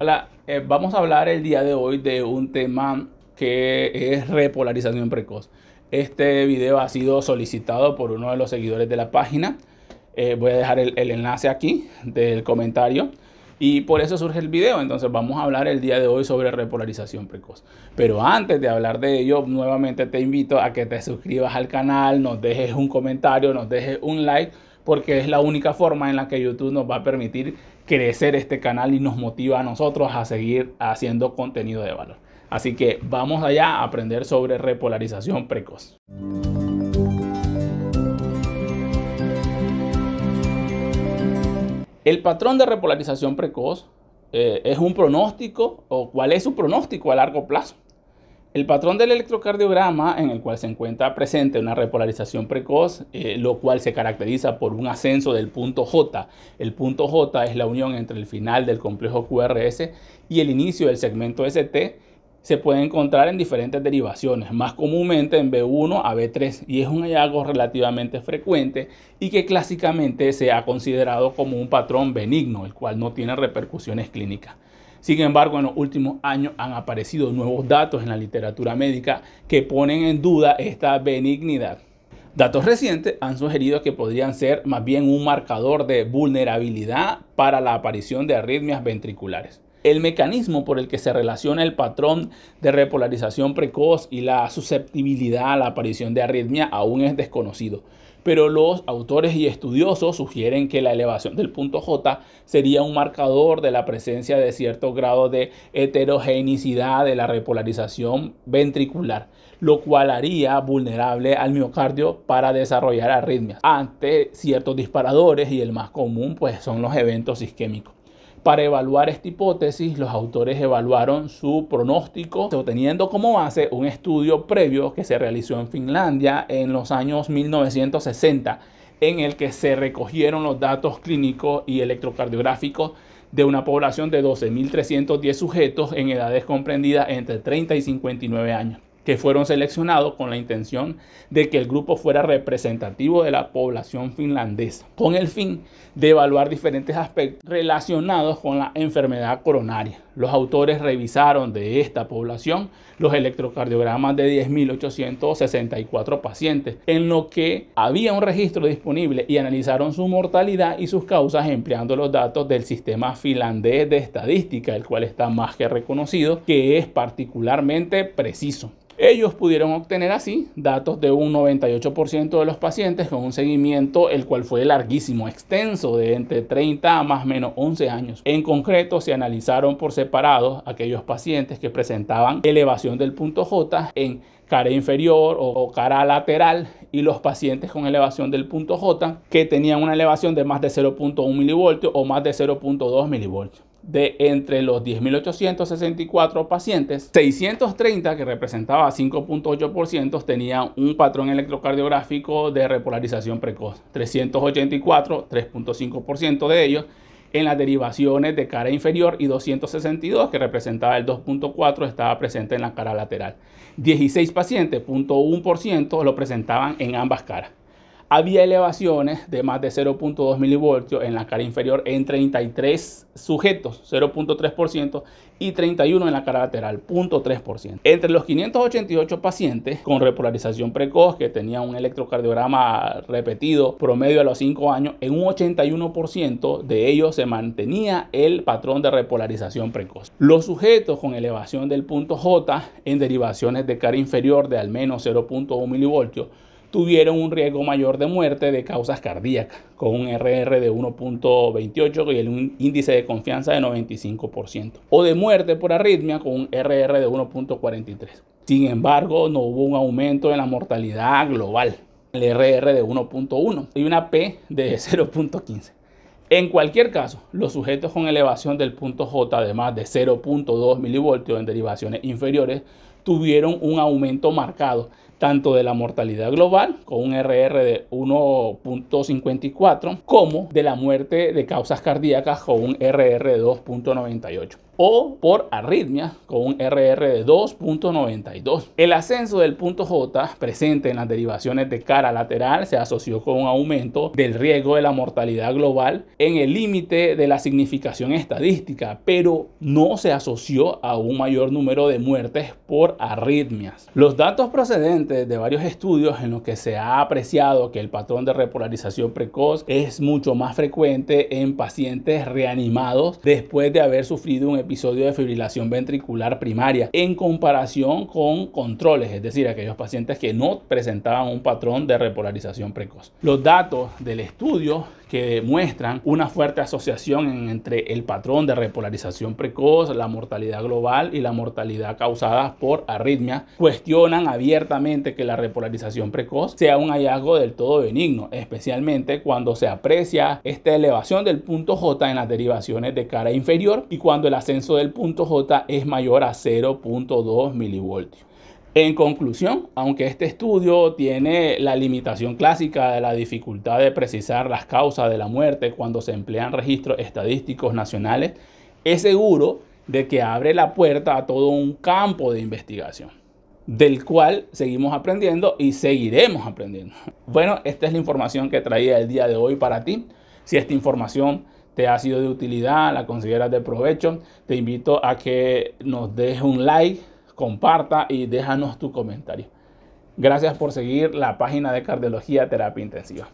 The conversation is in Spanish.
Hola, eh, vamos a hablar el día de hoy de un tema que es repolarización precoz. Este video ha sido solicitado por uno de los seguidores de la página. Eh, voy a dejar el, el, enlace aquí del comentario. Y por eso surge el video. Entonces vamos a hablar el día de hoy sobre repolarización precoz. Pero antes de hablar de ello, nuevamente te invito a que te suscribas al canal, nos dejes un comentario, nos dejes un like porque es la única forma en la que YouTube nos va a permitir crecer este canal y nos motiva a nosotros a seguir haciendo contenido de valor. Así que vamos allá a aprender sobre repolarización precoz. El patrón de repolarización precoz eh, es un pronóstico o cuál es su pronóstico a largo plazo. El patrón del electrocardiograma, en el cual se encuentra presente una repolarización precoz, eh, lo cual se caracteriza por un ascenso del punto J. El punto J es la unión entre el final del complejo QRS y el inicio del segmento ST, se puede encontrar en diferentes derivaciones, más comúnmente en B1 a B3, y es un hallazgo relativamente frecuente y que clásicamente se ha considerado como un patrón benigno, el cual no tiene repercusiones clínicas. Sin embargo, en los últimos años han aparecido nuevos datos en la literatura médica que ponen en duda esta benignidad. Datos recientes han sugerido que podrían ser más bien un marcador de vulnerabilidad para la aparición de arritmias ventriculares el mecanismo por el que se relaciona el patrón de repolarización precoz y la susceptibilidad a la aparición de arritmia aún es desconocido, pero los autores y estudiosos sugieren que la elevación del punto J sería un marcador de la presencia de cierto grado de heterogenicidad de la repolarización ventricular, lo cual haría vulnerable al miocardio para desarrollar arritmias ante ciertos disparadores y el más común pues son los eventos isquémicos. Para evaluar esta hipótesis, los autores evaluaron su pronóstico, teniendo como base un estudio previo que se realizó en Finlandia en los años 1960, en el que se recogieron los datos clínicos y electrocardiográficos de una población de 12.310 sujetos en edades comprendidas entre 30 y 59 años que fueron seleccionados con la intención de que el grupo fuera representativo de la población finlandesa, con el fin de evaluar diferentes aspectos relacionados con la enfermedad coronaria. Los autores revisaron de esta población los electrocardiogramas de 10.864 pacientes, en lo que había un registro disponible y analizaron su mortalidad y sus causas empleando los datos del sistema finlandés de estadística, el cual está más que reconocido, que es particularmente preciso. Ellos pudieron obtener así datos de un 98% de los pacientes con un seguimiento el cual fue larguísimo, extenso, de entre 30 a más menos 11 años. En concreto, se analizaron por separado parados aquellos pacientes que presentaban elevación del punto J en cara inferior o, cara lateral y los pacientes con elevación del punto J que tenían una elevación de más de 0.1 milivoltio o más de 0.2 milivoltios. De entre los 10.864 pacientes, 630 que representaba 5.8% tenían un patrón electrocardiográfico de repolarización precoz. 384, 3.5% de ellos en las derivaciones de cara inferior y 262 que representaba el 2.4 estaba presente en la cara lateral. 16 pacientes, 0.1% lo presentaban en ambas caras. Había elevaciones de más de 0.2 milivoltios en la cara inferior en 33 sujetos, 0.3%, y 31 en la cara lateral, 0.3%. Entre los 588 pacientes con repolarización precoz que tenían un electrocardiograma repetido promedio a los 5 años, en un 81% de ellos se mantenía el patrón de repolarización precoz. Los sujetos con elevación del punto J en derivaciones de cara inferior de al menos 0.1 milivoltios tuvieron un riesgo mayor de muerte de causas cardíacas, con un RR de 1.28 y un índice de confianza de 95%, o de muerte por arritmia con un RR de 1.43. Sin embargo, no hubo un aumento en la mortalidad global, el RR de 1.1 y una P de 0.15. En cualquier caso, los sujetos con elevación del punto J de más de 0.2 milivoltios en derivaciones inferiores tuvieron un aumento marcado, tanto de la mortalidad global, con un RR de 1.54, como de la muerte de causas cardíacas, con un RR de 2.98 o por arritmia con un RR de 2.92. El ascenso del punto J presente en las derivaciones de cara lateral se asoció con un aumento del riesgo de la mortalidad global en el límite de la significación estadística, pero no se asoció a un mayor número de muertes por arritmias. Los datos procedentes de varios estudios en los que se ha apreciado que el patrón de repolarización precoz es mucho más frecuente en pacientes reanimados después de haber sufrido un episodio de fibrilación ventricular primaria en comparación con controles, es decir, aquellos pacientes que no presentaban un patrón de repolarización precoz. Los datos del estudio que muestran una fuerte asociación entre el patrón de repolarización precoz, la mortalidad global y la mortalidad causada por arritmia, cuestionan abiertamente que la repolarización precoz sea un hallazgo del todo benigno, especialmente cuando se aprecia esta elevación del punto J en las derivaciones de cara inferior y cuando el ascenso del punto J es mayor a 0.2 milivoltios. En conclusión, aunque este estudio tiene la limitación clásica de la dificultad de precisar las causas de la muerte cuando se emplean registros estadísticos nacionales, es seguro de que abre la puerta a todo un campo de investigación, del cual seguimos aprendiendo y seguiremos aprendiendo. Bueno, esta es la información que traía el día de hoy para ti. Si esta información te ha sido de utilidad, la consideras de provecho, te invito a que nos dejes un like comparta y déjanos tu comentario. Gracias por seguir la página de Cardiología Terapia Intensiva.